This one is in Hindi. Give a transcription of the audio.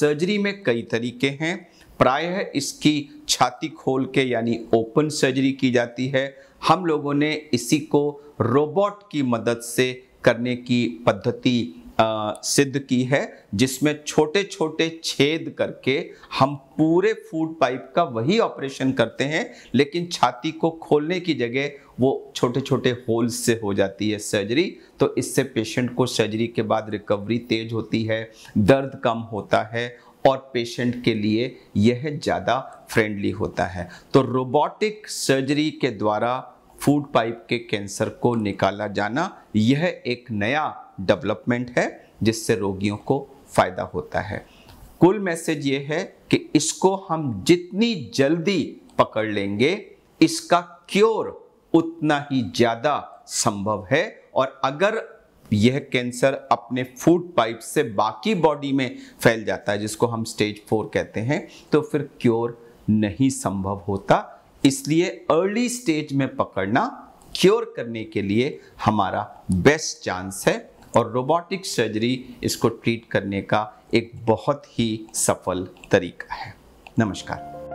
सर्जरी में कई तरीके हैं प्रायः इसकी छाती खोल के यानी ओपन सर्जरी की जाती है हम लोगों ने इसी को रोबोट की मदद से करने की पद्धति सिद्ध की है जिसमें छोटे छोटे छेद करके हम पूरे फूड पाइप का वही ऑपरेशन करते हैं लेकिन छाती को खोलने की जगह वो छोटे छोटे होल्स से हो जाती है सर्जरी तो इससे पेशेंट को सर्जरी के बाद रिकवरी तेज होती है दर्द कम होता है और पेशेंट के लिए यह ज़्यादा फ्रेंडली होता है तो रोबोटिक सर्जरी के द्वारा फूड पाइप के कैंसर को निकाला जाना यह एक नया डेवलपमेंट है जिससे रोगियों को फ़ायदा होता है कुल मैसेज ये है कि इसको हम जितनी जल्दी पकड़ लेंगे इसका क्योर उतना ही ज़्यादा संभव है और अगर यह कैंसर अपने फूड पाइप से बाकी बॉडी में फैल जाता है जिसको हम स्टेज फोर कहते हैं तो फिर क्योर नहीं संभव होता इसलिए अर्ली स्टेज में पकड़ना क्योर करने के लिए हमारा बेस्ट चांस है और रोबोटिक सर्जरी इसको ट्रीट करने का एक बहुत ही सफल तरीका है नमस्कार